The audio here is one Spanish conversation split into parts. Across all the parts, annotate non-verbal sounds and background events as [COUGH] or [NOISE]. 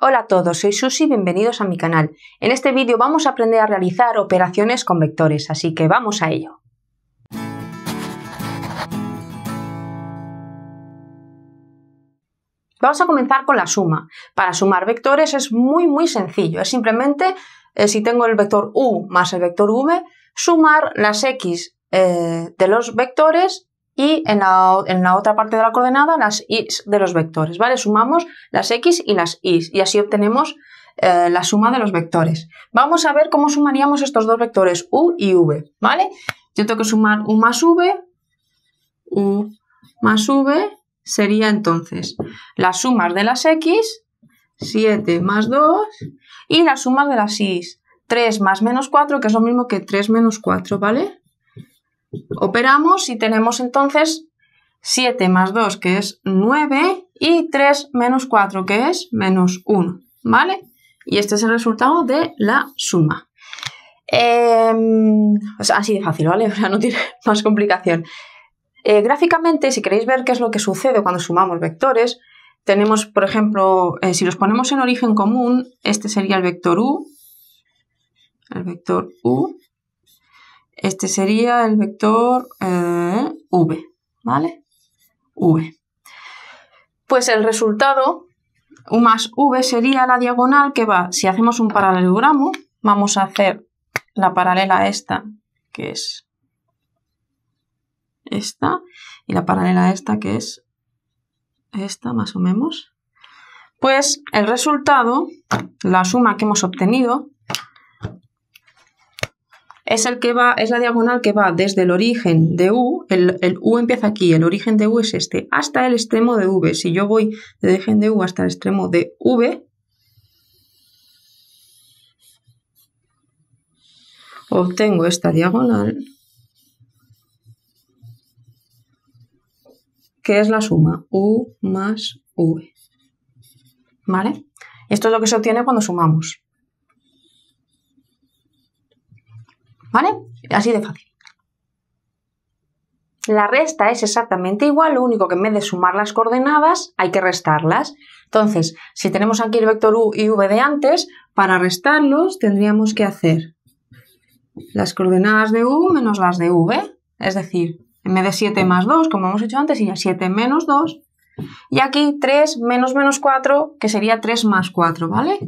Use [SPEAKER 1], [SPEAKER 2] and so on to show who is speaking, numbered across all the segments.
[SPEAKER 1] Hola a todos, soy Susi, bienvenidos a mi canal. En este vídeo vamos a aprender a realizar operaciones con vectores, así que vamos a ello. Vamos a comenzar con la suma. Para sumar vectores es muy muy sencillo, es simplemente eh, si tengo el vector u más el vector v, sumar las x eh, de los vectores y en la, otra parte de la coordenada las y de los vectores, ¿vale? Sumamos las x y las y y así obtenemos eh, la suma de los vectores. Vamos a ver cómo sumaríamos estos dos vectores u y v, ¿vale? Yo tengo que sumar u más v, u más v sería entonces las sumas de las x, 7 más 2, y las sumas de las y, 3 más menos 4, que es lo mismo que 3 menos 4, ¿vale? Operamos y tenemos entonces 7 más 2, que es 9, y 3 menos 4, que es menos 1, ¿vale? Y este es el resultado de la suma. Em, así de fácil, ¿vale? [LAUGHS] O sea, no tiene más complicación. Eh, gráficamente, si queréis ver qué es lo que sucede cuando sumamos vectores, tenemos, por ejemplo, eh, si los ponemos en origen común, este sería el vector u, el vector u, este sería el vector eh, V, ¿vale? V. Pues el resultado, U más V, sería la diagonal que va, si hacemos un paralelogramo, vamos a hacer la paralela a esta, que es esta, y la paralela a esta, que es esta, más o menos. Pues el resultado, la suma que hemos obtenido, es el que va, es la diagonal que va desde el origen de U, el, U empieza aquí, el origen de U es este, hasta el extremo de V. Si yo voy del origen de U hasta el extremo de V, obtengo esta diagonal, que es la suma U más V. ¿Vale? Esto es lo que se obtiene cuando sumamos. ¿Vale? Así de fácil. La resta es exactamente igual, lo único que en vez de sumar las coordenadas hay que restarlas. Entonces, si tenemos aquí el vector u y v de antes, para restarlos tendríamos que hacer las coordenadas de u menos las de v, es decir, en vez de 7 más 2, como hemos hecho antes, sería 7 menos 2, y aquí 3 menos menos 4, que sería 3 más 4, ¿vale?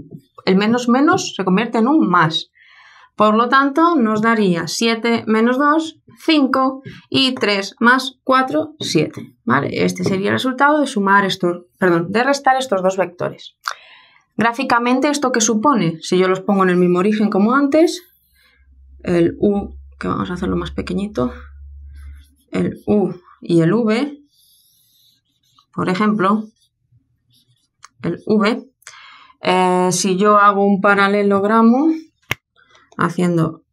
[SPEAKER 1] El menos menos se convierte en un más. Por lo tanto, nos daría 7 menos 2, 5 y 3 más 4, 7. ¿vale? Este sería el resultado de, sumar estos, perdón, de restar estos dos vectores. Gráficamente, ¿esto qué supone? Si yo los pongo en el mismo origen como antes, el U, que vamos a hacerlo más pequeñito, el U y el V, por ejemplo, el V, eh, si yo hago un paralelogramo, haciendo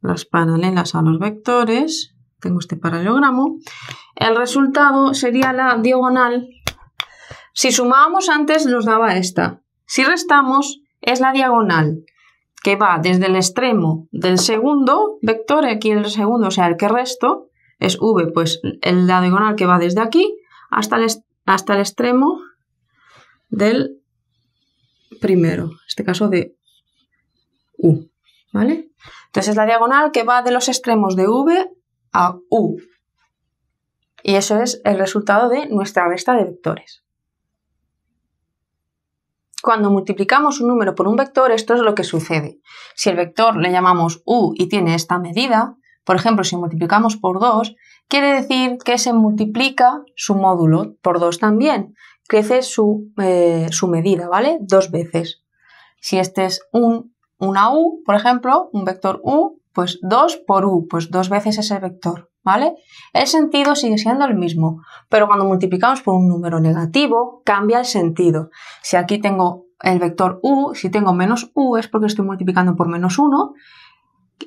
[SPEAKER 1] las paralelas a los vectores, tengo este paralelogramo, el resultado sería la diagonal. Si sumábamos antes nos daba esta. Si restamos es la diagonal que va desde el extremo del segundo vector, aquí el segundo, o sea, el que resto, es v, pues la diagonal que va desde aquí hasta el, hasta el extremo del primero, en este caso de U. ¿Vale? Entonces es la diagonal que va de los extremos de V a U. Y eso es el resultado de nuestra resta de vectores. Cuando multiplicamos un número por un vector, esto es lo que sucede. Si el vector le llamamos U y tiene esta medida, por ejemplo, si multiplicamos por 2, quiere decir que se multiplica su módulo por 2 también. Crece su, eh, su medida, ¿vale? Dos veces. Si este es un una U, por ejemplo, un vector U, pues 2 por U, pues dos veces ese vector, ¿vale? El sentido sigue siendo el mismo, pero cuando multiplicamos por un número negativo, cambia el sentido. Si aquí tengo el vector U, si tengo menos U es porque estoy multiplicando por menos 1,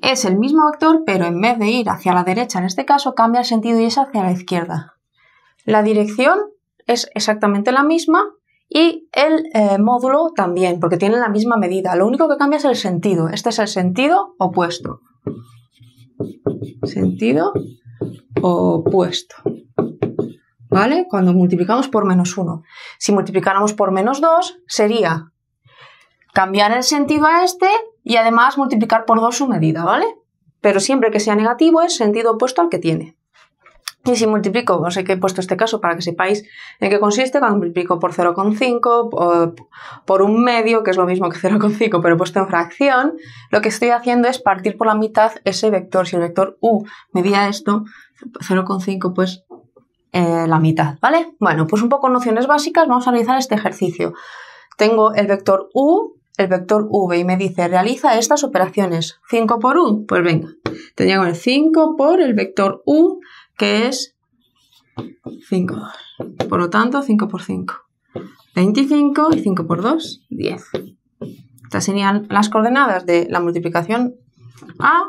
[SPEAKER 1] es el mismo vector, pero en vez de ir hacia la derecha, en este caso, cambia el sentido y es hacia la izquierda. La dirección es exactamente la misma, y el eh, módulo también, porque tiene la misma medida. Lo único que cambia es el sentido. Este es el sentido opuesto. Sentido opuesto. ¿Vale? Cuando multiplicamos por menos 1. Si multiplicáramos por menos 2, sería cambiar el sentido a este y además multiplicar por 2 su medida, ¿vale? Pero siempre que sea negativo es sentido opuesto al que tiene. Y si multiplico, no sé qué he puesto este caso para que sepáis en qué consiste, cuando multiplico por 0,5, por un medio, que es lo mismo que 0,5, pero puesto en fracción, lo que estoy haciendo es partir por la mitad ese vector. Si el vector u medía esto, 0,5, pues eh, la mitad, ¿vale? Bueno, pues un poco nociones básicas, vamos a realizar este ejercicio. Tengo el vector u, el vector v, y me dice, realiza estas operaciones. 5 por u, pues venga, tendría el 5 por el vector u que es 5. Por lo tanto, 5 por 5. 25 y 5 por 2, 10. Estas serían las coordenadas de la multiplicación A,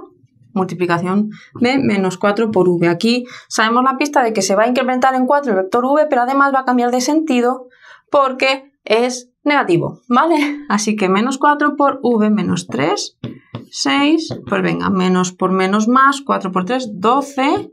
[SPEAKER 1] multiplicación B, menos 4 por V. Aquí sabemos la pista de que se va a incrementar en 4 el vector V, pero además va a cambiar de sentido porque es negativo, ¿vale? [LAUGHS] Así que menos 4 por V menos 3, 6, pues venga, menos por menos más, 4 por 3, 12,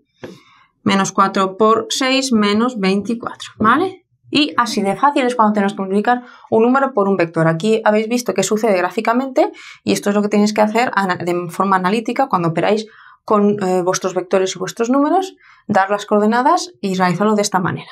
[SPEAKER 1] menos 4 por 6 menos 24, ¿vale? Y así de fácil es cuando tenemos que multiplicar un número por un vector. Aquí habéis visto que sucede gráficamente y esto es lo que tenéis que hacer de forma analítica cuando operáis con eh, vuestros vectores y vuestros números, dar las coordenadas y realizarlo de esta manera.